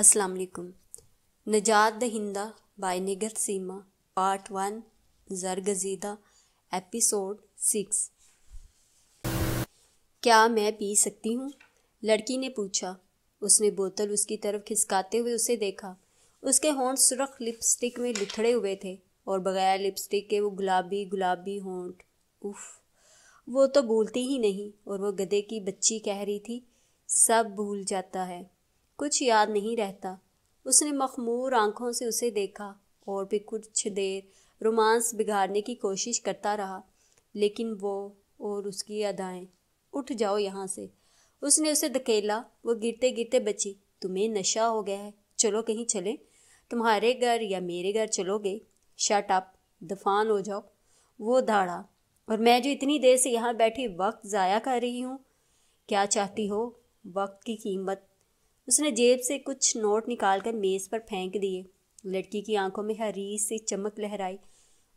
अस्सलाम वालेकुम नजात दहिंदा बाय निगर सीमा पार्ट वन जरगजीदा एपिसोड सिक्स क्या मैं पी सकती हूँ लड़की ने पूछा उसने बोतल उसकी तरफ खिसकाते हुए उसे देखा उसके होंठ सुरख लिपस्टिक में लिथड़े हुए थे और बगैर लिपस्टिक के वो गुलाबी गुलाबी होंठ उफ वो तो भूलती ही नहीं और वो गधे की बच्ची कह रही थी सब भूल जाता है कुछ याद नहीं रहता उसने मखमूर आंखों से उसे देखा और भी कुछ देर रोमांस बिगाड़ने की कोशिश करता रहा लेकिन वो और उसकी अदाएँ उठ जाओ यहाँ से उसने उसे धकेला वो गिरते गिरते बची तुम्हें नशा हो गया है चलो कहीं चले तुम्हारे घर या मेरे घर चलोगे शट अप दफान हो जाओ वो धाड़ा और मैं जो इतनी देर से यहाँ बैठी वक्त ज़ाया कर रही हूँ क्या चाहती हो वक्त की कीमत उसने जेब से कुछ नोट निकालकर मेज़ पर फेंक दिए लड़की की आंखों में हरीस से चमक लहराई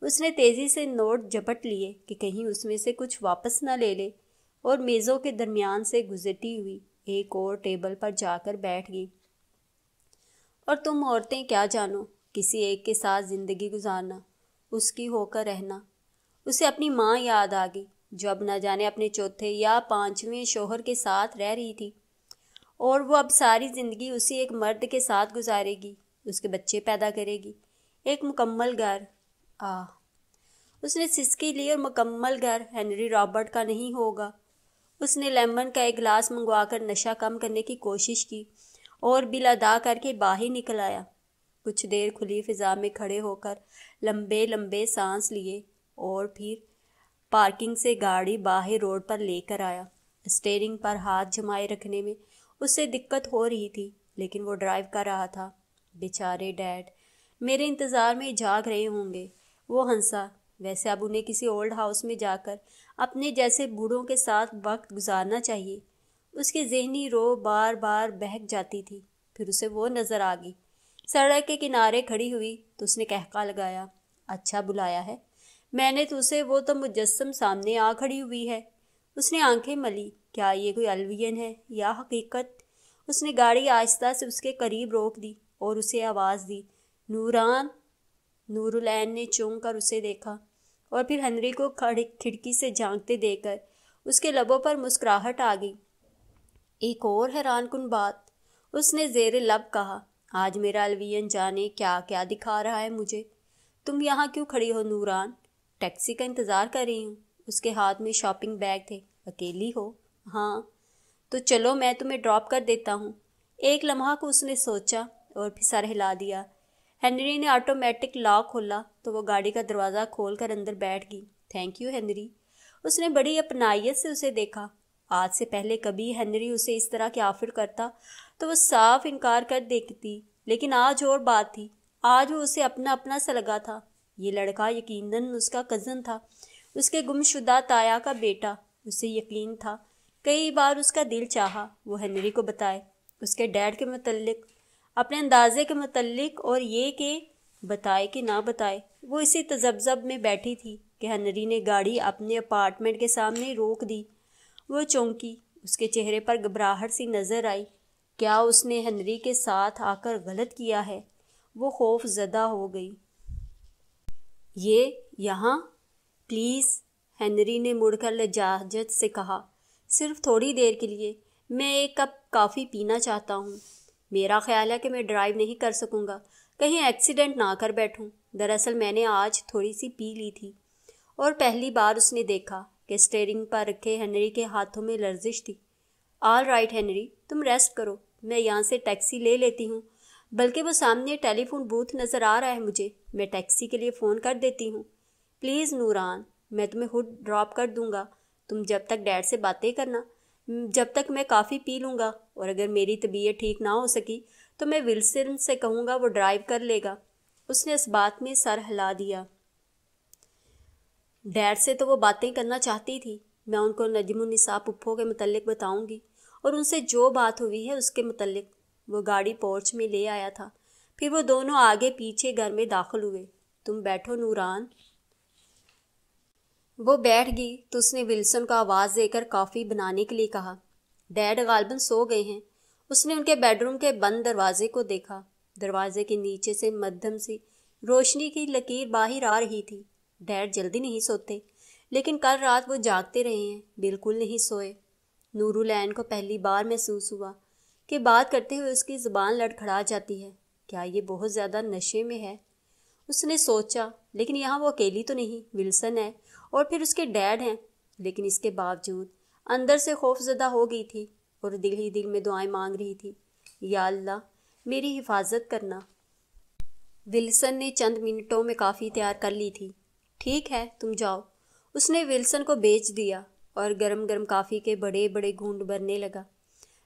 उसने तेज़ी से नोट झपट लिए कि कहीं उसमें से कुछ वापस न ले ले और मेज़ों के दरमियान से गुजरती हुई एक और टेबल पर जाकर बैठ गई और तुम औरतें क्या जानो किसी एक के साथ ज़िंदगी गुजारना उसकी होकर रहना उसे अपनी माँ याद आ गई जो अब न जाने अपने चौथे या पांचवें शोहर के साथ रह रही थी और वो अब सारी ज़िंदगी उसी एक मर्द के साथ गुजारेगी उसके बच्चे पैदा करेगी एक मुकम्मल घर आ उसने सिसकी ली और मुकम्मल घर हेनरी रॉबर्ट का नहीं होगा उसने लेमन का एक गिलास मंगवा कर नशा कम करने की कोशिश की और बिल अदा करके बाहर निकल आया कुछ देर खुली फिजा में खड़े होकर लंबे लंबे सांस लिए और फिर पार्किंग से गाड़ी बाहर रोड पर लेकर आया स्टेयरिंग पर हाथ जमाए रखने में उससे दिक्कत हो रही थी लेकिन वो ड्राइव कर रहा था बेचारे डैड मेरे इंतज़ार में जाग रहे होंगे वो हंसा वैसे अब उन्हें किसी ओल्ड हाउस में जाकर अपने जैसे बूढ़ों के साथ वक्त गुजारना चाहिए उसके जहनी रो बार बार बहक जाती थी फिर उसे वो नज़र आ गई सड़क के किनारे खड़ी हुई तो उसने कहका लगाया अच्छा बुलाया है मैंने तो उसे वो तो मुजस्म सामने आ खड़ी हुई है उसने आंखें मली क्या ये कोई अलवियन है या हकीकत उसने गाड़ी आहिस्ता से उसके करीब रोक दी और उसे आवाज़ दी नूरान नूरुलैन ने चौंक कर उसे देखा और फिर हनरी को खड़ी खिड़की से झांकते देखकर उसके लबों पर मुस्कुराहट आ गई एक और हैरान कन बात उसने जेर लब कहा आज मेरा अलवियन जाने क्या क्या दिखा रहा है मुझे तुम यहाँ क्यों खड़ी हो नूरान टैक्सी का इंतज़ार कर रही हूँ उसके हाथ में शॉपिंग बैग थे अकेली हो हाँ तो चलो मैं तुम्हें ड्रॉप कर देता हूँ एक लम्हा को उसने सोचा और फिर सर हिला दिया हेनरी ने ऑटोमेटिक लॉक खोला तो वो गाड़ी का दरवाज़ा खोल कर अंदर बैठ गई थैंक यू हेनरी उसने बड़ी अपनाइत से उसे देखा आज से पहले कभी हेनरी उसे इस तरह के आफिर करता तो वो साफ इनकार कर देखती लेकिन आज और बात थी आज वो उसे अपना अपना सा लगा था ये लड़का यकीनन उसका कज़न था उसके गुमशुदा ताया का बेटा उसे यकीन था कई बार उसका दिल चाहा वो हेनरी को बताए उसके डैड के मतलब अपने अंदाजे के मतलब और ये कि बताए कि ना बताए वो इसी तजब्जब में बैठी थी कि हेनरी ने गाड़ी अपने अपार्टमेंट के सामने रोक दी वो चौंकी उसके चेहरे पर घबराहट सी नज़र आई क्या उसने हेनरी के साथ आकर गलत किया है वो खौफ ज़दा हो गई ये यहाँ प्लीज़ हेनरी ने मुड़कर लजाजत से कहा सिर्फ थोड़ी देर के लिए मैं एक कप काफ़ी पीना चाहता हूँ मेरा ख्याल है कि मैं ड्राइव नहीं कर सकूँगा कहीं एक्सीडेंट ना कर बैठूँ दरअसल मैंने आज थोड़ी सी पी ली थी और पहली बार उसने देखा कि स्टेयरिंग पर रखे हेनरी के हाथों में लर्जिश थी ऑल राइट हेनरी तुम रेस्ट करो मैं यहाँ से टैक्सी ले लेती हूँ बल्कि वो सामने टेलीफोन बूथ नज़र आ रहा है मुझे मैं टैक्सी के लिए फ़ोन कर देती हूँ प्लीज़ नूरान मैं तुम्हें हुड ड्रॉप कर दूँगा तुम जब तक डैड से बातें करना जब तक मैं काफ़ी पी लूँगा और अगर मेरी तबीयत ठीक ना हो सकी तो मैं विल्सन से कहूँगा वो ड्राइव कर लेगा उसने इस बात में सर हिला दिया डैड से तो वो बातें करना चाहती थी मैं उनको नजमुलनिसा पुप्पो के मतलब बताऊँगी और उनसे जो बात हुई है उसके मतलब वो गाड़ी पोर्च में ले आया था फिर वो दोनों आगे पीछे घर में दाखिल हुए तुम बैठो नूरान वो बैठ गई तो उसने विल्सन को आवाज़ देकर कॉफ़ी बनाने के लिए कहा डैड गालबन सो गए हैं उसने उनके बेडरूम के बंद दरवाजे को देखा दरवाजे के नीचे से मध्यम सी रोशनी की लकीर बाहर आ रही थी डैड जल्दी नहीं सोते लेकिन कल रात वो जागते रहे हैं बिल्कुल नहीं सोए नूरुलैन को पहली बार महसूस हुआ कि बात करते हुए उसकी ज़ुबान लड़खड़ा जाती है क्या ये बहुत ज़्यादा नशे में है उसने सोचा लेकिन यहाँ वो अकेली तो नहीं विल्सन है और फिर उसके डैड हैं लेकिन इसके बावजूद अंदर से खौफजदा हो गई थी और दिल ही दिल में दुआएं मांग रही थी या अल्लाह मेरी हिफाजत करना विल्सन ने चंद मिनटों में काफ़ी तैयार कर ली थी ठीक है तुम जाओ उसने विल्सन को बेच दिया और गरम गरम काफ़ी के बड़े बड़े घूंड भरने लगा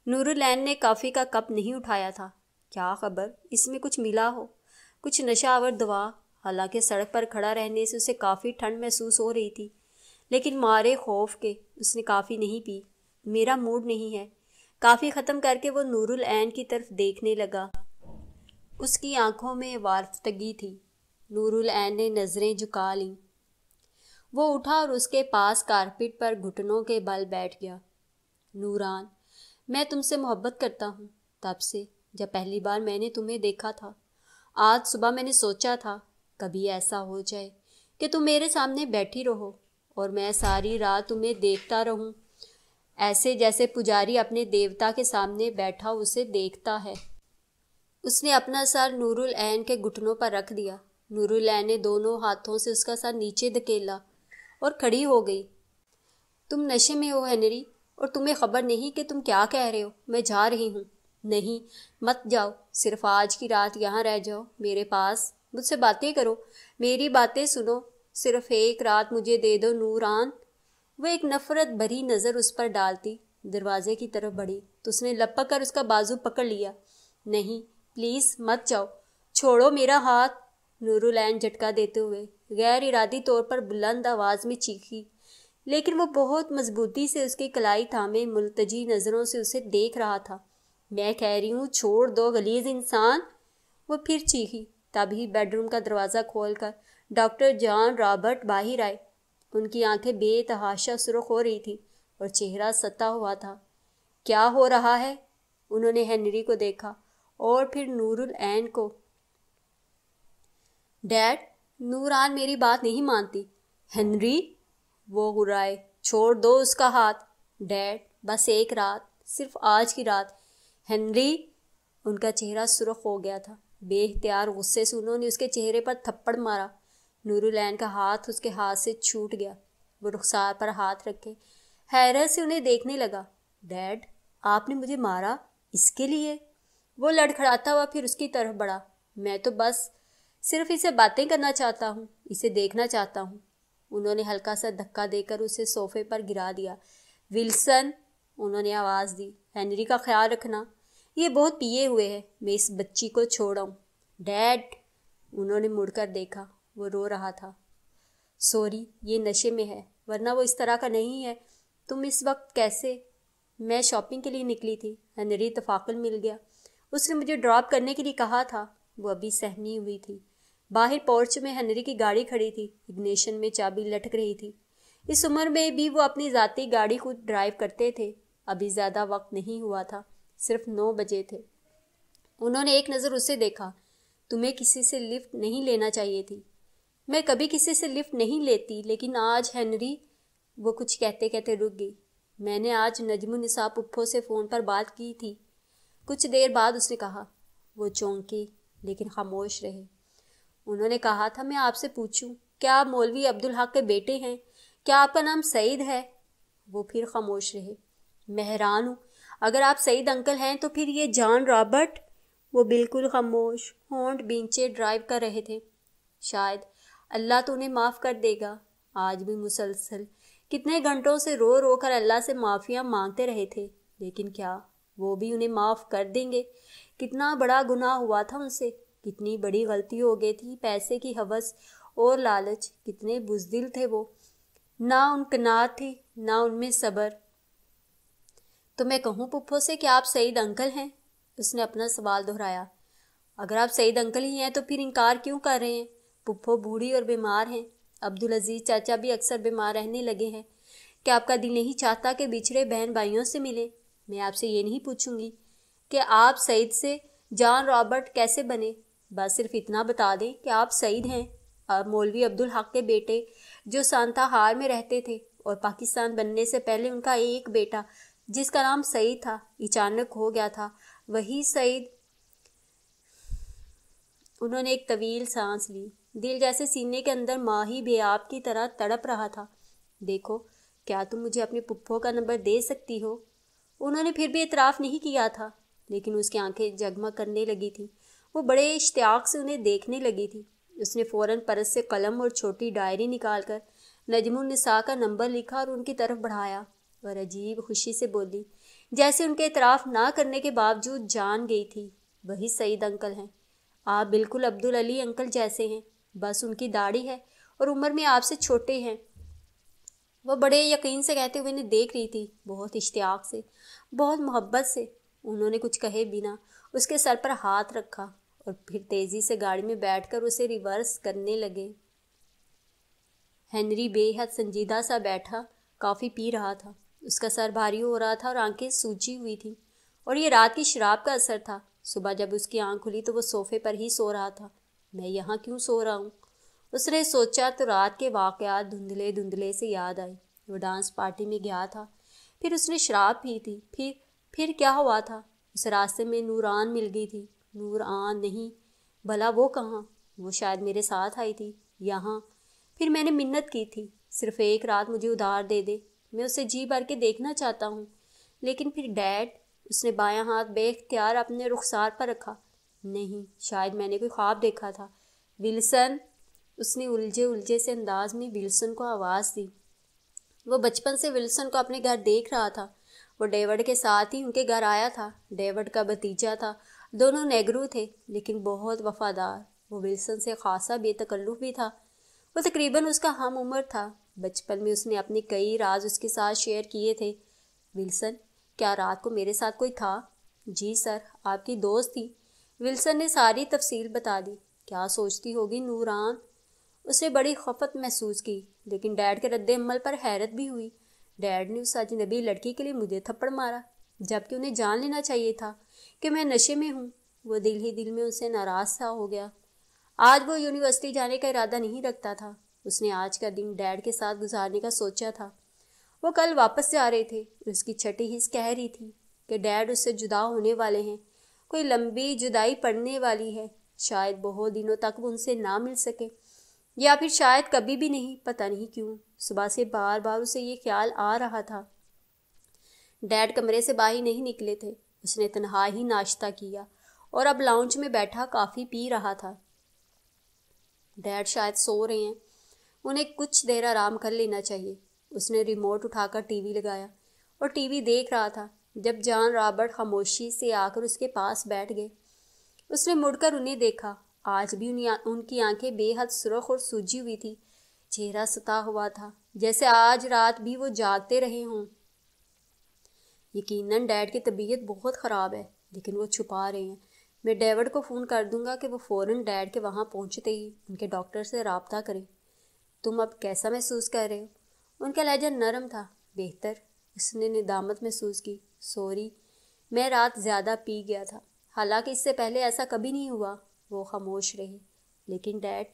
नूरुलैन ने काफ़ी का कप नहीं उठाया था क्या खबर इसमें कुछ मिला हो कुछ नशावर दवा हालांकि सड़क पर खड़ा रहने से उसे काफ़ी ठंड महसूस हो रही थी लेकिन मारे खौफ के उसने काफ़ी नहीं पी मेरा मूड नहीं है काफ़ी ख़त्म करके वो नूरुल ऐन की तरफ देखने लगा उसकी आंखों में वारफ्तगी थी नूरुल ऐन ने नज़रें झुका लीं वो उठा और उसके पास कारपेट पर घुटनों के बल बैठ गया नूरान मैं तुमसे मोहब्बत करता हूँ तब से जब पहली बार मैंने तुम्हें देखा था आज सुबह मैंने सोचा था कभी ऐसा हो जाए कि तुम मेरे सामने बैठी रहो और मैं सारी रात तुम्हें देखता रहूं ऐसे जैसे पुजारी अपने देवता के सामने बैठा उसे देखता है उसने अपना सर नूरुल ऐन के घुटनों पर रख दिया नूरुल ऐन ने दोनों हाथों से उसका सर नीचे धकेला और खड़ी हो गई तुम नशे में हो हैनरी और तुम्हें खबर नहीं कि तुम क्या कह रहे हो मैं जा रही हूँ नहीं मत जाओ सिर्फ आज की रात यहाँ रह जाओ मेरे पास मुझसे बातें करो मेरी बातें सुनो सिर्फ एक रात मुझे दे दो नूरान वह एक नफरत भरी नज़र उस पर डालती दरवाजे की तरफ बढ़ी तो उसने लपक कर उसका बाजू पकड़ लिया नहीं प्लीज़ मत जाओ छोड़ो मेरा हाथ नूरुलैन झटका देते हुए गैर इरादी तौर पर बुलंद आवाज़ में चीखी लेकिन वो बहुत मजबूती से उसकी कलाई थामे मुलतजी नज़रों से उसे देख रहा था मैं कह रही हूँ छोड़ दो गलीज इंसान वो फिर चीखी तभी बेडरूम का दरवाज़ा खोलकर डॉक्टर जॉन रॉबर्ट बाहर आए उनकी आंखें बेतहाशा सुरख हो रही थी और चेहरा सता हुआ था क्या हो रहा है उन्होंने हेनरी को देखा और फिर नूरुल एन को डैड नूरान मेरी बात नहीं मानती हेनरी वो गुराए छोड़ दो उसका हाथ डैड बस एक रात सिर्फ आज की रात हेनरी उनका चेहरा सुरख हो गया था बेख्तियार गुस्से से उन्होंने उसके चेहरे पर थप्पड़ मारा नूरुलैन का हाथ उसके हाथ से छूट गया वो रुखसार पर हाथ रखे हैरत से उन्हें देखने लगा डैड आपने मुझे मारा इसके लिए वो लड़खड़ाता हुआ फिर उसकी तरफ बढ़ा मैं तो बस सिर्फ इसे बातें करना चाहता हूँ इसे देखना चाहता हूँ उन्होंने हल्का सा धक्का देकर उसे सोफे पर गिरा दिया विल्सन उन्होंने आवाज़ दी हैनरी का ख्याल रखना ये बहुत पिए हुए है मैं इस बच्ची को छोड़ आऊँ डैड उन्होंने मुड़कर देखा वो रो रहा था सॉरी ये नशे में है वरना वो इस तरह का नहीं है तुम इस वक्त कैसे मैं शॉपिंग के लिए निकली थी हैनरी तफाकुल मिल गया उसने मुझे ड्रॉप करने के लिए कहा था वो अभी सहमी हुई थी बाहर पोर्च में हैनरी की गाड़ी खड़ी थी इग्निशन में चाबी लटक रही थी इस उम्र में भी वो अपनी ज़ाती गाड़ी को ड्राइव करते थे अभी ज़्यादा वक्त नहीं हुआ था सिर्फ नौ बजे थे उन्होंने एक नज़र उसे देखा तुम्हें किसी से लिफ्ट नहीं लेना चाहिए थी मैं कभी किसी से लिफ्ट नहीं लेती लेकिन आज हेनरी वो कुछ कहते कहते रुक गई मैंने आज नसा पुप्पो से फ़ोन पर बात की थी कुछ देर बाद उसने कहा वो चौंकी लेकिन खामोश रहे उन्होंने कहा था मैं आपसे पूछूं क्या आप मौलवी अब्दुल हक के बेटे हैं क्या आपका नाम सईद है वो फिर खामोश रहे मेहरान हूँ अगर आप सईद अंकल हैं तो फिर ये जान रॉबर्ट वो बिल्कुल खामोश होंड बींचे ड्राइव कर रहे थे शायद अल्लाह तो उन्हें माफ़ कर देगा आज भी मुसलसल कितने घंटों से रो रो कर अल्लाह से माफ़ियाँ मांगते रहे थे लेकिन क्या वो भी उन्हें माफ़ कर देंगे कितना बड़ा गुनाह हुआ था उनसे कितनी बड़ी गलती हो गई थी पैसे की हवस और लालच कितने बुजदिल थे वो ना उन कनात थी ना उनमें सब्र तो मैं कहूँ पुप्पो से कि आप सईद अंकल हैं उसने अपना सवाल दोहराया अगर आप सईद अंकल ही हैं तो फिर इनकार क्यों कर रहे हैं पुप्पो बूढ़ी और बीमार हैं अब्दुल अजीज़ चाचा भी अक्सर बीमार रहने लगे हैं क्या आपका दिल नहीं चाहता कि बिछड़े बहन भाइयों से मिले मैं आपसे ये नहीं पूछूंगी कि आप सईद से जॉन रॉबर्ट कैसे बने बस सिर्फ इतना बता दें कि आप सईद हैं अब मौलवी अब्दुल हक के बेटे जो सांता हार में रहते थे और पाकिस्तान बनने से पहले उनका एक बेटा जिसका नाम सईद था अचानक हो गया था वही सईद उन्होंने एक तवील सांस ली दिल जैसे सीने के अंदर माँ ही बेआब की तरह तड़प रहा था देखो क्या तुम मुझे अपने पुप्पो का नंबर दे सकती हो उन्होंने फिर भी इतराफ़ नहीं किया था लेकिन उसकी आंखें जगमा करने लगी थी वो बड़े इश्तियाक से उन्हें देखने लगी थी उसने फ़ौरन परस से कलम और छोटी डायरी निकाल कर नजमुलनसा का नंबर लिखा और उनकी तरफ बढ़ाया और अजीब खुशी से बोली जैसे उनके इतराफ़ ना करने के बावजूद जान गई थी वही सईद अंकल हैं आप बिल्कुल अब्दुल अली अंकल जैसे हैं बस उनकी दाढ़ी है और उम्र में आपसे छोटे हैं वह बड़े यकीन से कहते हुए इन्हें देख रही थी बहुत इश्तियाक से बहुत मोहब्बत से उन्होंने कुछ कहे बिना उसके सर पर हाथ रखा और फिर तेज़ी से गाड़ी में बैठकर उसे रिवर्स करने लगे हेनरी बेहद संजीदा सा बैठा कॉफ़ी पी रहा था उसका सर भारी हो रहा था और आंखें सूजी हुई थी और ये रात की शराब का असर था सुबह जब उसकी आंख खुली तो वो सोफे पर ही सो रहा था मैं यहाँ क्यों सो रहा हूँ उसने सोचा तो रात के वाक़ धुंधले धुंधले से याद आई वो डांस पार्टी में गया था फिर उसने शराब पी थी फिर फिर क्या हुआ था उस रास्ते में नूरान मिल गई थी नूरान नहीं भला वो कहाँ वो शायद मेरे साथ आई थी यहाँ फिर मैंने मिन्नत की थी सिर्फ़ एक रात मुझे उधार दे दे मैं उसे जी भर के देखना चाहता हूँ लेकिन फिर डैड उसने बायां हाथ बेख्तियार अपने रुखसार पर रखा नहीं शायद मैंने कोई ख्वाब देखा था विल्सन उसने उलझे उलझे से अंदाज में विल्सन को आवाज़ दी वो बचपन से विल्सन को अपने घर देख रहा था वो डेविड के साथ ही उनके घर आया था डेविड का भतीजा था दोनों नेगरू थे लेकिन बहुत वफादार वो विल्सन से खासा बेतकल्लुफ़ भी था वो तकरीबन उसका हम उम्र था बचपन में उसने अपने कई राज उसके साथ शेयर किए थे विल्सन क्या रात को मेरे साथ कोई था जी सर आपकी दोस्त थी विल्सन ने सारी तफसील बता दी क्या सोचती होगी नूरान उसे बड़ी खफत महसूस की लेकिन डैड के रद्द अमल पर हैरत भी हुई डैड ने उस अजनबी लड़की के लिए मुझे थप्पड़ मारा जबकि उन्हें जान लेना चाहिए था कि मैं नशे में हूँ वो दिल ही दिल में उसे नाराज़ सा हो गया आज वो यूनिवर्सिटी जाने का इरादा नहीं रखता था उसने आज का दिन डैड के साथ गुजारने का सोचा था वो कल वापस जा रहे थे उसकी छठी हिस्स कह रही थी कि डैड उससे जुदा होने वाले हैं कोई लंबी जुदाई पड़ने वाली है शायद बहुत दिनों तक वो उनसे ना मिल सके या फिर शायद कभी भी नहीं पता नहीं क्यों सुबह से बार बार उसे ये ख्याल आ रहा था डैड कमरे से बाहर नहीं निकले थे उसने तनहा ही नाश्ता किया और अब लाउंज में बैठा काफ़ी पी रहा था डैड शायद सो रहे हैं उन्हें कुछ देर आराम कर लेना चाहिए उसने रिमोट उठाकर टीवी लगाया और टीवी देख रहा था जब जॉन रॉबर्ट खामोशी से आकर उसके पास बैठ गए उसने मुड़कर उन्हें देखा आज भी उनकी आंखें बेहद सुरख और सूजी हुई थी चेहरा सता हुआ था जैसे आज रात भी वो जागते रहे हों यकीनन डैड की तबीयत बहुत ख़राब है लेकिन वो छुपा रहे हैं मैं डेविड को फ़ोन कर दूंगा कि वो फ़ौरन डैड के वहाँ पहुँचते ही उनके डॉक्टर से रबता करें तुम अब कैसा महसूस कर रहे हो उनका लहजा नरम था बेहतर उसने निदामत महसूस की सॉरी मैं रात ज़्यादा पी गया था हालांकि इससे पहले ऐसा कभी नहीं हुआ वो खामोश रही लेकिन डैड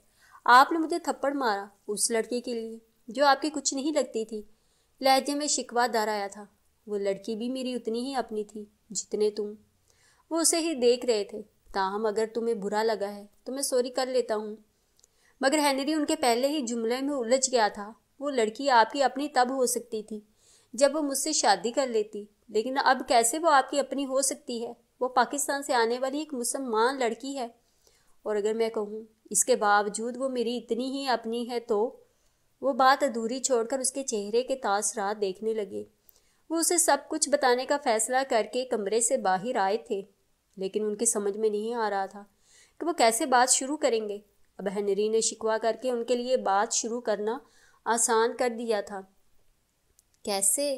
आपने मुझे थप्पड़ मारा उस लड़की के लिए जो आपकी कुछ नहीं लगती थी लहजे में शिकवा दार आया था वो लड़की भी मेरी उतनी ही अपनी थी जितने तुम वो उसे ही देख रहे थे ताहम अगर तुम्हें बुरा लगा है तो मैं सॉरी कर लेता हूँ मगर हेनरी उनके पहले ही जुमले में उलझ गया था वो लड़की आपकी अपनी तब हो सकती थी जब वो मुझसे शादी कर लेती लेकिन अब कैसे वो आपकी अपनी हो सकती है वो पाकिस्तान से आने वाली एक मुसलमान लड़की है और अगर मैं कहूँ इसके बावजूद वो मेरी इतनी ही अपनी है तो वो बात अधूरी छोड़कर उसके चेहरे के तासरात देखने लगे वो उसे सब कुछ बताने का फैसला करके कमरे से बाहर आए थे लेकिन उनके समझ में नहीं आ रहा था कि वो कैसे बात शुरू करेंगे अब बहनरी ने शिकवा करके उनके लिए बात शुरू करना आसान कर दिया था कैसे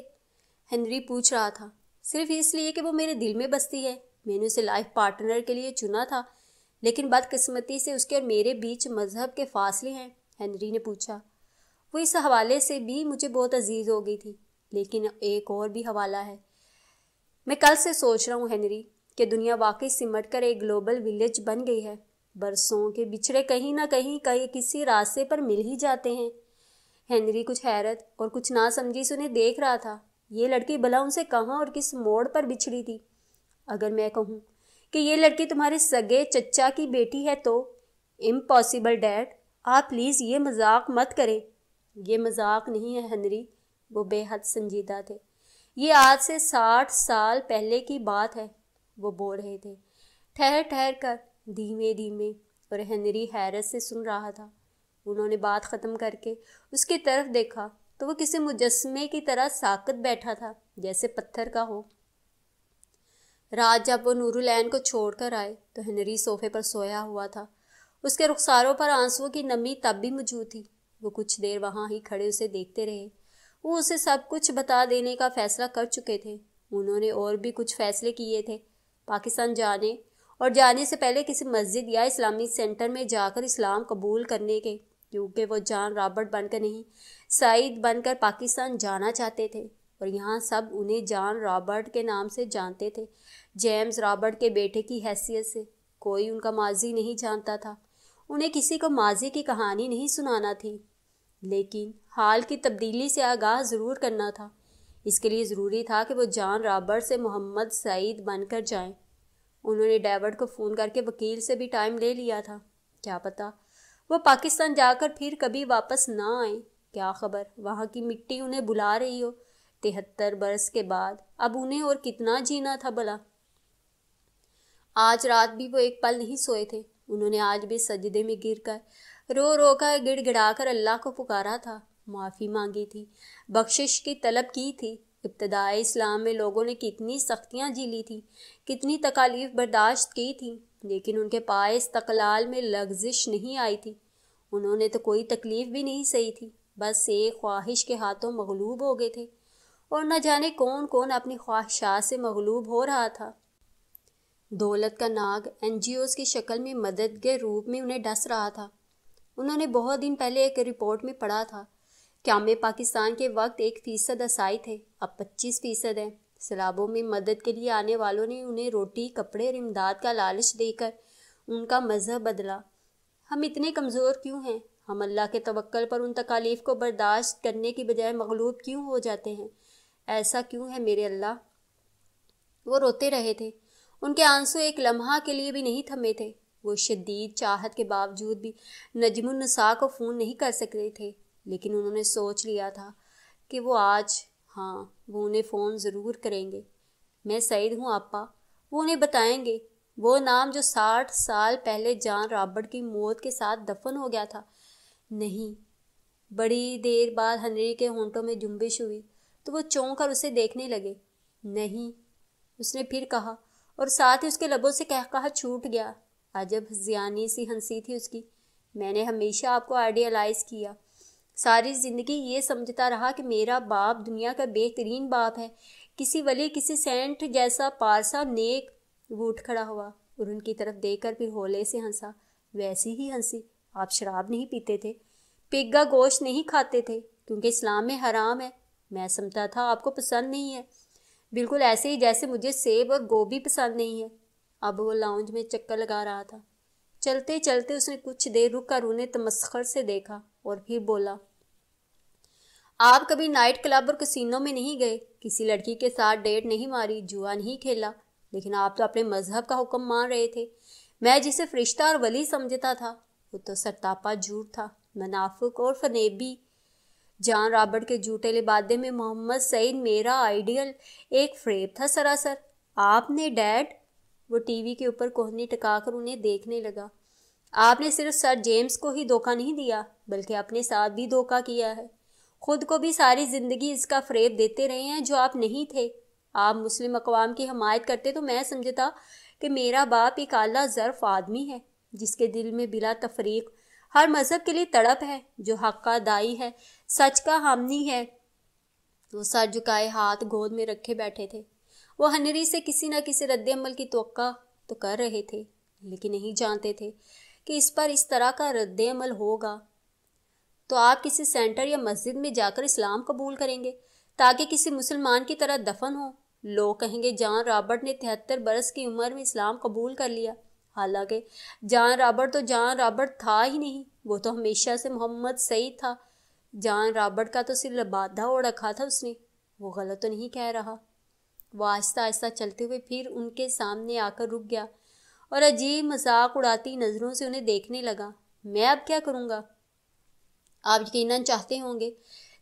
हेनरी पूछ रहा था सिर्फ इसलिए कि वो मेरे दिल में बसती है मैंने उसे लाइफ पार्टनर के लिए चुना था लेकिन बदकिस्मती से उसके और मेरे बीच मज़हब के फासले हैं हेनरी ने पूछा वो इस हवाले से भी मुझे बहुत अजीज़ हो गई थी लेकिन एक और भी हवाला है मैं कल से सोच रहा हूँ हेनरी कि दुनिया वाकई सिमट कर एक ग्लोबल विलेज बन गई है बरसों के बिछड़े कहीं ना कहीं कहीं किसी रास्ते पर मिल ही जाते हैं हेनरी कुछ हैरत और कुछ ना समझी से उन्हें देख रहा था ये लड़की भला उनसे कहाँ और किस मोड़ पर बिछड़ी थी अगर मैं कहूँ कि ये लड़की तुम्हारे सगे चचा की बेटी है तो इम्पॉसिबल डैड आप प्लीज़ ये मजाक मत करें ये मजाक नहीं है हेनरी वो बेहद संजीदा थे ये आज से साठ साल पहले की बात है वो बोल रहे थे ठहर ठहर कर धीमे धीमे और हेनरी हैरत से सुन रहा था उन्होंने बात ख़त्म करके उसकी तरफ देखा तो वो किसी मुजस्मे की तरह साकत बैठा था जैसे पत्थर का हो रात जब वो नूरुलैन को छोड़कर आए तो हेनरी सोफे पर सोया हुआ था उसके रुखसारों पर आंसुओं की नमी तब भी मौजूद थी वो कुछ देर वहाँ ही खड़े उसे देखते रहे वो उसे सब कुछ बता देने का फैसला कर चुके थे उन्होंने और भी कुछ फैसले किए थे पाकिस्तान जाने और जाने से पहले किसी मस्जिद या इस्लामी सेंटर में जाकर इस्लाम कबूल करने के क्योंकि वो जान रॉबर्ट बनकर नहीं सईद बनकर पाकिस्तान जाना चाहते थे और यहाँ सब उन्हें जान रॉबर्ट के नाम से जानते थे जेम्स रॉबर्ट के बेटे की हैसियत से कोई उनका माजी नहीं जानता था उन्हें किसी को माजी की कहानी नहीं सुनाना थी लेकिन हाल की तब्दीली से आगाह ज़रूर करना था इसके लिए ज़रूरी था कि वो जान रॉबर्ट से मोहम्मद सईद बनकर जाएं उन्होंने डेविड को फ़ोन करके वकील से भी टाइम ले लिया था क्या पता वो पाकिस्तान जाकर फिर कभी वापस ना आए क्या खबर वहाँ की मिट्टी उन्हें बुला रही हो तिहत्तर बरस के बाद अब उन्हें और कितना जीना था भला आज रात भी वो एक पल नहीं सोए थे उन्होंने आज भी सजदे में गिर कर रो रो कर गिड़ा कर अल्लाह को पुकारा था माफ़ी मांगी थी बख्शिश की तलब की थी इब्तदाई इस्लाम में लोगों ने कितनी सख्तियाँ झीली थी कितनी तकालीफ बर्दाश्त की थी लेकिन उनके पाए तकलाल में लग्जिश नहीं आई थी उन्होंने तो कोई तकलीफ़ भी नहीं सही थी बस एक ख्वाहिश के हाथों मगलूब हो गए थे और न जाने कौन कौन अपनी ख्वाहिशात से मगलूब हो रहा था दौलत का नाग एन की शक्ल में मदद के रूप में उन्हें डस रहा था उन्होंने बहुत दिन पहले एक रिपोर्ट में पढ़ा था क्या में पाकिस्तान के वक्त एक फ़ीसद असाई थे अब पच्चीस फ़ीसद हैं सैलाबों में मदद के लिए आने वालों ने उन्हें रोटी कपड़े और इमदाद का लालच देकर उनका मज़हब बदला हम इतने कमज़ोर क्यों हैं हम अल्लाह के तवक्ल पर उन तकालीफ़ को बर्दाश्त करने की बजाय मगलूब क्यों हो जाते हैं ऐसा क्यों है मेरे अल्लाह वो रोते रहे थे उनके आंसू एक लम्हा के लिए भी नहीं थमे थे वो शदीद चाहत के बावजूद भी नजमुनसा को फ़ोन नहीं कर सक रहे थे लेकिन उन्होंने सोच लिया था कि वो आज हाँ वो उन्हें फ़ोन ज़रूर करेंगे मैं सईद हूँ आपा वो उन्हें बताएंगे वो नाम जो साठ साल पहले जान रॉबर्ट की मौत के साथ दफन हो गया था नहीं बड़ी देर बाद हनरी के होंठों में जुम्बिश हुई तो वो चौंक कर उसे देखने लगे नहीं उसने फिर कहा और साथ ही उसके लबों से कह कहा छूट गया अजब जियानी सी हंसी थी उसकी मैंने हमेशा आपको आइडियलाइज किया सारी ज़िंदगी ये समझता रहा कि मेरा बाप दुनिया का बेहतरीन बाप है किसी वली किसी सेंट जैसा पारसा नेक वो उठ खड़ा हुआ और उनकी तरफ देखकर फिर होले से हंसा वैसी ही हंसी आप शराब नहीं पीते थे पिग्गा गोश्त नहीं खाते थे क्योंकि इस्लाम में हराम है मैं समझता था आपको पसंद नहीं है बिल्कुल ऐसे ही जैसे मुझे सेब और गोभी पसंद नहीं है अब वो लाउंज में चक्कर लगा रहा था चलते चलते उसने कुछ देर कर उन्हें तमस्खर से देखा और फिर बोला आप कभी नाइट क्लब और कसिनो में नहीं गए किसी लड़की के साथ डेट नहीं मारी जुआ नहीं खेला लेकिन आप तो अपने मजहब का हुक्म मान रहे थे मैं जिसे फरिश्ता और वली समझता था वो तो सरतापा झूठ था मुनाफिक और फनेबी जान रॉबर्ट के झूठे लिबादे में मोहम्मद सईद मेरा आइडियल एक फ्रेब था सरासर आपने डैड वो टीवी के ऊपर कोहनी टकाकर उन्हें देखने लगा आपने सिर्फ सर जेम्स को ही धोखा नहीं दिया बल्कि अपने साथ भी धोखा किया है खुद को भी सारी ज़िंदगी इसका फ्रेब देते रहे हैं जो आप नहीं थे आप मुस्लिम अकवाम की हमायत करते तो मैं समझता कि मेरा बाप एक आला जरफ आदमी है जिसके दिल में बिला तफरीक हर मज़हब के लिए तड़प है जो हक का दाई है सच का हामनी है वो सर झुकाए हाथ गोद में रखे बैठे थे वो हनरी से किसी ना किसी रद्दमल की तो तो कर रहे थे लेकिन नहीं जानते थे कि इस पर इस तरह का रद्दमल होगा तो आप किसी सेंटर या मस्जिद में जाकर इस्लाम कबूल करेंगे ताकि किसी मुसलमान की तरह दफन हो लोग कहेंगे जान रॉबर्ट ने तिहत्तर बरस की उम्र में इस्लाम कबूल कर लिया हालांकि जान रॉबर्ट तो जान रॉबर्ट था ही नहीं वो तो हमेशा से मोहम्मद सईद था जान रॉबर्ट का तो सिर्फ लबादा ओढ़ रखा था उसने वो गलत तो नहीं कह रहा वह आहिस्ता आहिस्ता चलते हुए फिर उनके सामने आकर रुक गया और अजीब मजाक उड़ाती नज़रों से उन्हें देखने लगा मैं अब क्या करूँगा आप यकीनन चाहते होंगे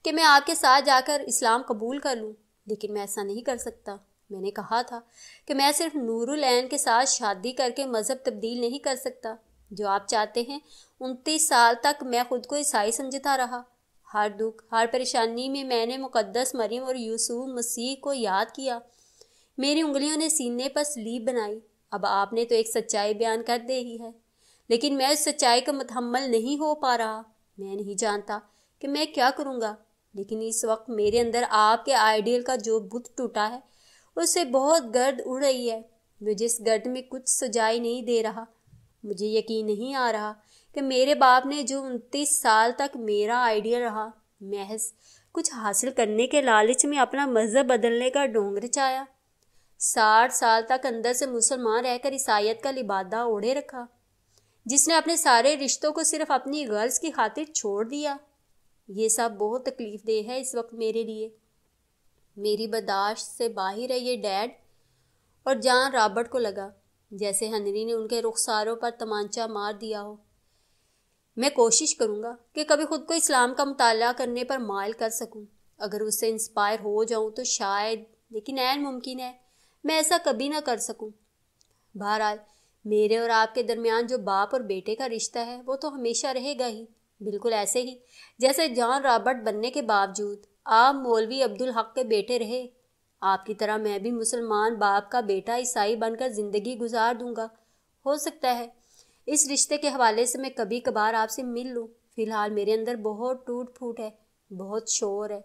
कि मैं आपके साथ जाकर इस्लाम कबूल कर लूँ लेकिन मैं ऐसा नहीं कर सकता मैंने कहा था कि मैं सिर्फ नूरुलैन के साथ शादी करके मज़हब तब्दील नहीं कर सकता जो आप चाहते हैं उनतीस साल तक मैं खुद को ईसाई समझता रहा हर दुख हर परेशानी में मैंने मुकद्दस मरीम और यूसुफ मसीह को याद किया मेरी उंगलियों ने सीने पर स्लीप बनाई अब आपने तो एक सच्चाई बयान कर दे ही है लेकिन मैं उस सच्चाई का मतहमल नहीं हो पा रहा मैं नहीं जानता कि मैं क्या करूँगा लेकिन इस वक्त मेरे अंदर आपके आइडियल का जो बुत टूटा है उससे बहुत गर्द उड़ रही है मुझे इस गर्द में कुछ सजाई नहीं दे रहा मुझे यकीन नहीं आ रहा कि मेरे बाप ने जो उनतीस साल तक मेरा आइडियल रहा महज कुछ हासिल करने के लालच में अपना मज़हब बदलने का डोंगर चाया साठ साल तक अंदर से मुसलमान रहकर ईसाइत का लिबादा ओढ़े रखा जिसने अपने सारे रिश्तों को सिर्फ अपनी गर्ल्स की खातिर छोड़ दिया ये सब बहुत तकलीफ देह है इस वक्त मेरे लिए मेरी बर्दाश्त से बाहर है ये डैड और जान रॉबर्ट को लगा जैसे हनरी ने उनके रुखसारों पर तमांचा मार दिया हो मैं कोशिश करूँगा कि कभी खुद को इस्लाम का मुताल करने पर मायल कर सकूँ अगर उससे इंस्पायर हो जाऊँ तो शायद लेकिन ऐन मुमकिन है मैं ऐसा कभी ना कर सकूं। बहरहाल मेरे और आपके दरमियान जो बाप और बेटे का रिश्ता है वो तो हमेशा रहेगा ही बिल्कुल ऐसे ही जैसे जॉन रॉबर्ट बनने के बावजूद आप मौलवी अब्दुल हक के बेटे रहे आपकी तरह मैं भी मुसलमान बाप का बेटा ईसाई बनकर ज़िंदगी गुजार दूंगा हो सकता है इस रिश्ते के हवाले से मैं कभी कभार आपसे मिल लूँ फ़िलहाल मेरे अंदर बहुत टूट फूट है बहुत शोर है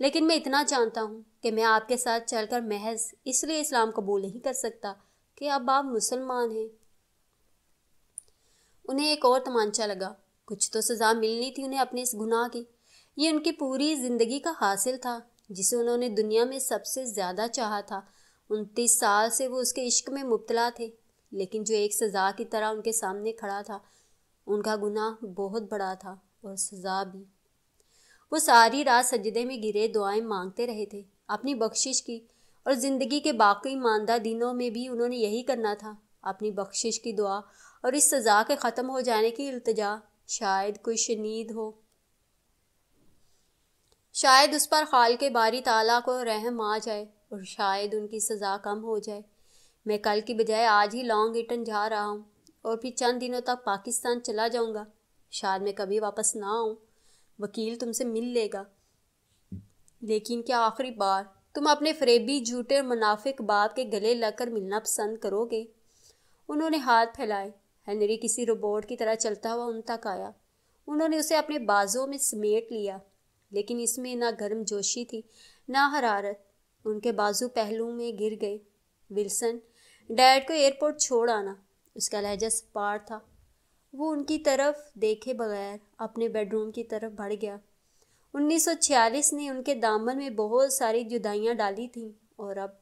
लेकिन मैं इतना जानता हूँ कि मैं आपके साथ चलकर महज इसलिए इस्लाम कबूल नहीं कर सकता कि अब आप मुसलमान हैं उन्हें एक और तमांचा लगा कुछ तो सज़ा मिलनी थी उन्हें अपने इस गुनाह की ये उनकी पूरी ज़िंदगी का हासिल था जिसे उन्होंने दुनिया में सबसे ज़्यादा चाहा था उनतीस साल से वो उसके इश्क में मुबतला थे लेकिन जो एक सज़ा की तरह उनके सामने खड़ा था उनका गुनाह बहुत बड़ा था और सज़ा भी वो सारी रात सजदे में गिरे दुआएं मांगते रहे थे अपनी बख्शिश की और ज़िंदगी के बाकी मानदा दिनों में भी उन्होंने यही करना था अपनी बख्शिश की दुआ और इस सज़ा के ख़त्म हो जाने की अल्तजा शायद कोई शनीद हो शायद उस पर खाल के बारी ताला को रहम आ जाए और शायद उनकी सज़ा कम हो जाए मैं कल की बजाय आज ही लॉन्ग रिटर्न जा रहा हूँ और फिर चंद दिनों तक पाकिस्तान चला जाऊँगा शायद मैं कभी वापस ना आऊँ वकील तुमसे मिल लेगा लेकिन क्या आखिरी बार तुम अपने फरेबी झूठे और मुनाफिक बाप के गले लगकर मिलना पसंद करोगे उन्होंने हाथ फैलाए हेनरी किसी रोबोट की तरह चलता हुआ उन तक आया उन्होंने उसे अपने बाजों में समेट लिया लेकिन इसमें ना गर्म जोशी थी ना हरारत उनके बाजू पहलू में गिर गए विल्सन डैड को एयरपोर्ट छोड़ आना उसका लहजा सपाट था वो उनकी तरफ देखे बगैर अपने बेडरूम की तरफ बढ़ गया 1946 ने उनके दामन में बहुत सारी जुदाइयाँ डाली थीं और अब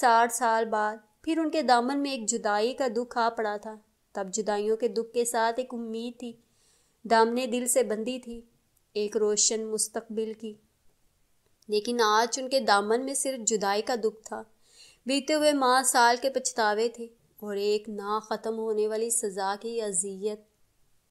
साठ साल बाद फिर उनके दामन में एक जुदाई का दुख आ पड़ा था तब जुदाइयों के दुख के साथ एक उम्मीद थी दामने दिल से बंधी थी एक रोशन मुस्तकबिल की लेकिन आज उनके दामन में सिर्फ जुदाई का दुख था बीते हुए माँ साल के पछतावे थे और एक ना ख़त्म होने वाली सज़ा की अजियत